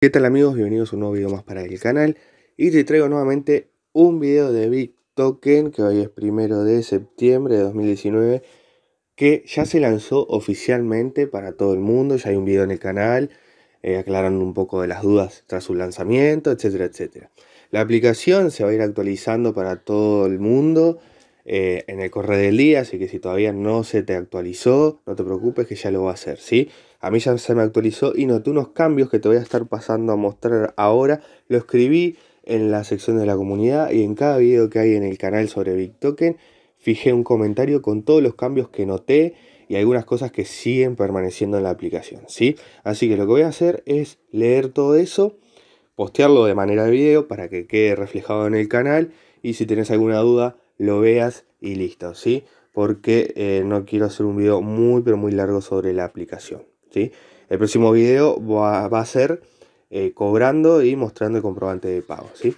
¿Qué tal amigos? Bienvenidos a un nuevo video más para el canal y te traigo nuevamente un video de Token que hoy es primero de septiembre de 2019 que ya se lanzó oficialmente para todo el mundo, ya hay un video en el canal eh, aclarando un poco de las dudas tras su lanzamiento, etcétera, etcétera. La aplicación se va a ir actualizando para todo el mundo eh, en el correo del día, así que si todavía no se te actualizó, no te preocupes que ya lo va a hacer, ¿sí? A mí ya se me actualizó y noté unos cambios que te voy a estar pasando a mostrar ahora. Lo escribí en la sección de la comunidad y en cada video que hay en el canal sobre Token. fijé un comentario con todos los cambios que noté y algunas cosas que siguen permaneciendo en la aplicación, ¿sí? Así que lo que voy a hacer es leer todo eso, postearlo de manera de video para que quede reflejado en el canal y si tenés alguna duda lo veas y listo, ¿sí? Porque eh, no quiero hacer un video muy pero muy largo sobre la aplicación, ¿sí? El próximo video va, a ser eh, cobrando y mostrando el comprobante de pago, ¿sí?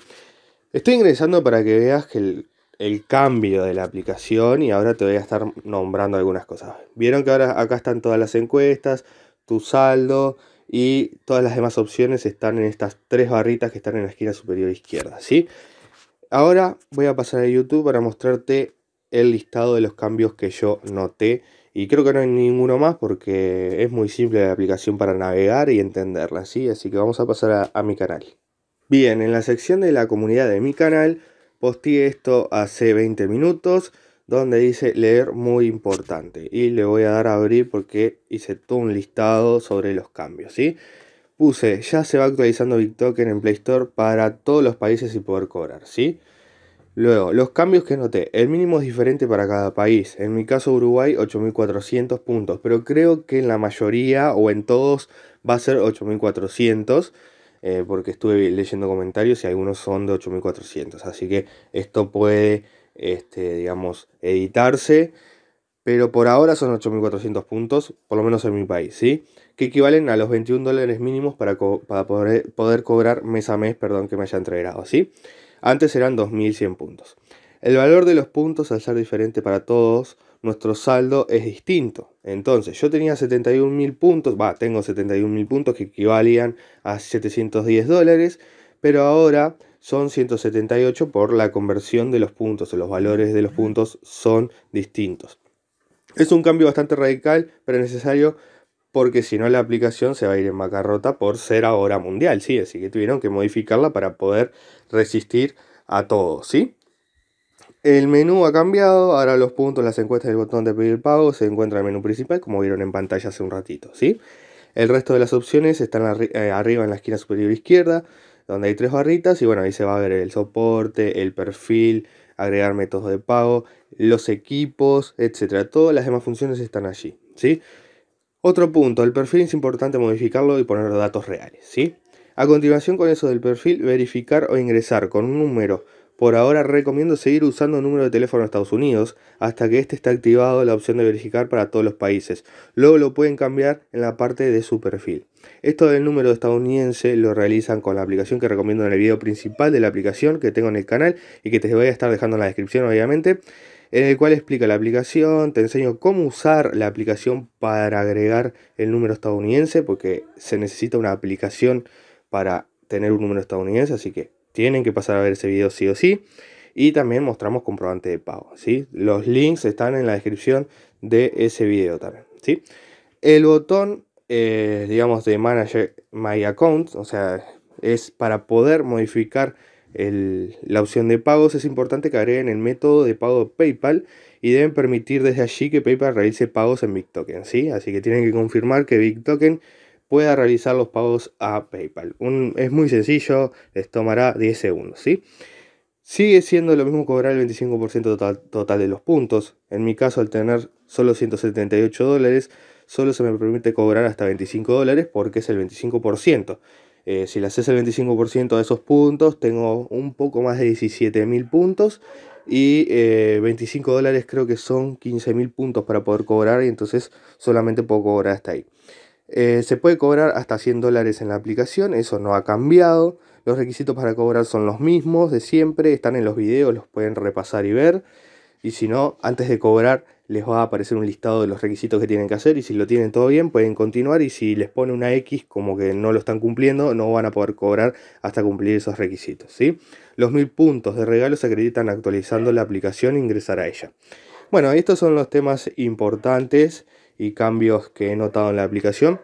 Estoy ingresando para que veas que el, el cambio de la aplicación y ahora te voy a estar nombrando algunas cosas. Vieron que ahora acá están todas las encuestas, tu saldo y todas las demás opciones están en estas tres barritas que están en la esquina superior izquierda, ¿sí? Ahora voy a pasar a YouTube para mostrarte el listado de los cambios que yo noté. Y creo que no hay ninguno más porque es muy simple la aplicación para navegar y entenderla, así. Así que vamos a pasar a, mi canal. Bien, en la sección de la comunidad de mi canal, posteé esto hace 20 minutos, donde dice leer muy importante. Y le voy a dar a abrir porque hice todo un listado sobre los cambios, ¿sí? sí puse, ya se va actualizando BitToken en Play Store para todos los países y poder cobrar, ¿sí? Luego, los cambios que noté. El mínimo es diferente para cada país. En mi caso Uruguay 8.400 puntos, pero creo que en la mayoría o en todos va a ser 8.400, eh, porque estuve leyendo comentarios y algunos son de 8.400. Así que esto puede, este, digamos, editarse pero por ahora son 8.400 puntos, por lo menos en mi país, ¿sí? Que equivalen a los 21 dólares mínimos para, poder, poder, cobrar mes a mes, perdón, que me hayan entregado, ¿sí? Antes eran 2.100 puntos. El valor de los puntos, al ser diferente para todos, nuestro saldo es distinto. Entonces, yo tenía 71.000 puntos, va, tengo 71.000 puntos que equivalían a 710 dólares, pero ahora son 178 por la conversión de los puntos, los valores de los puntos son distintos. Es un cambio bastante radical, pero necesario porque si no la aplicación se va a ir en macarrota por ser ahora mundial, ¿sí? Así que tuvieron que modificarla para poder resistir a todo, ¿sí? El menú ha cambiado, ahora los puntos, las encuestas y el botón de pedir pago se encuentra en el menú principal, como vieron en pantalla hace un ratito, ¿sí? El resto de las opciones están eh, arriba en la esquina superior izquierda, donde hay tres barritas y bueno, ahí se va a ver el soporte, el perfil, agregar métodos de pago, los equipos, etcétera. Todas las demás funciones están allí, ¿sí? Otro punto, el perfil es importante modificarlo y poner datos reales, ¿sí? A continuación con eso del perfil, verificar o ingresar con un número por ahora recomiendo seguir usando el número de teléfono de Estados Unidos hasta que este esté activado la opción de verificar para todos los países. Luego lo pueden cambiar en la parte de su perfil. Esto del número estadounidense lo realizan con la aplicación que recomiendo en el video principal de la aplicación que tengo en el canal y que te voy a estar dejando en la descripción obviamente. En el cual explica la aplicación, te enseño cómo usar la aplicación para agregar el número estadounidense porque se necesita una aplicación para tener un número estadounidense, así que tienen que pasar a ver ese video sí o sí. Y también mostramos comprobante de pago. ¿sí? Los links están en la descripción de ese video también. ¿sí? El botón, eh, digamos, de Manager My Account, o sea, es para poder modificar la opción de pagos, es importante que agreguen el método de pago PayPal y deben permitir desde allí que PayPal realice pagos en BitToken. ¿sí? Así que tienen que confirmar que BitToken pueda realizar los pagos a PayPal. es muy sencillo, les tomará 10 segundos, Sigue siendo lo mismo cobrar el 25% total, de los puntos. En mi caso, al tener solo 178 dólares, solo se me permite cobrar hasta 25 dólares porque es el 25%. Eh, si le haces el 25% de esos puntos, tengo un poco más de 17.000 mil puntos y 25 eh, dólares creo que son 15.000 mil puntos para poder cobrar y entonces solamente puedo cobrar hasta ahí. Eh, se puede cobrar hasta 100 dólares en la aplicación, eso no ha cambiado. Los requisitos para cobrar son los mismos de siempre, están en los videos, los pueden repasar y ver. Y si no, antes de cobrar les va a aparecer un listado de los requisitos que tienen que hacer y si lo tienen todo bien pueden continuar y si les pone una X como que no lo están cumpliendo no van a poder cobrar hasta cumplir esos requisitos. ¿sí? Los mil puntos de regalo se acreditan actualizando la aplicación e ingresar a ella. Bueno, estos son los temas importantes y cambios que he notado en la aplicación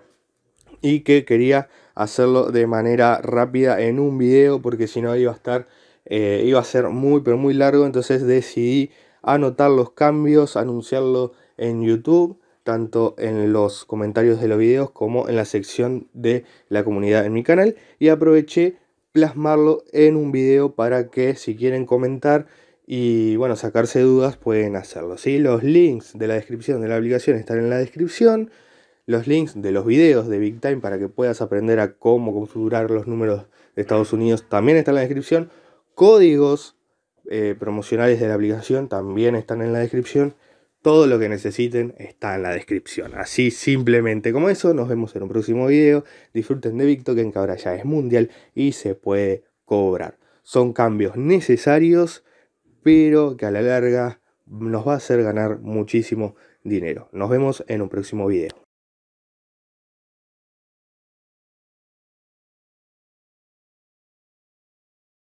y que quería hacerlo de manera rápida en un video porque si no iba a estar eh, iba a ser muy pero muy largo entonces decidí anotar los cambios anunciarlo en youtube tanto en los comentarios de los videos como en la sección de la comunidad en mi canal y aproveché plasmarlo en un video para que si quieren comentar y bueno, sacarse dudas pueden hacerlo. ¿sí? Los links de la descripción de la aplicación están en la descripción. Los links de los videos de Big Time para que puedas aprender a cómo configurar los números de Estados Unidos también están en la descripción. Códigos eh, promocionales de la aplicación también están en la descripción. Todo lo que necesiten está en la descripción. Así simplemente como eso, nos vemos en un próximo video. Disfruten de BigToken que ahora ya es mundial y se puede cobrar. Son cambios necesarios pero que a la larga nos va a hacer ganar muchísimo dinero. Nos vemos en un próximo video.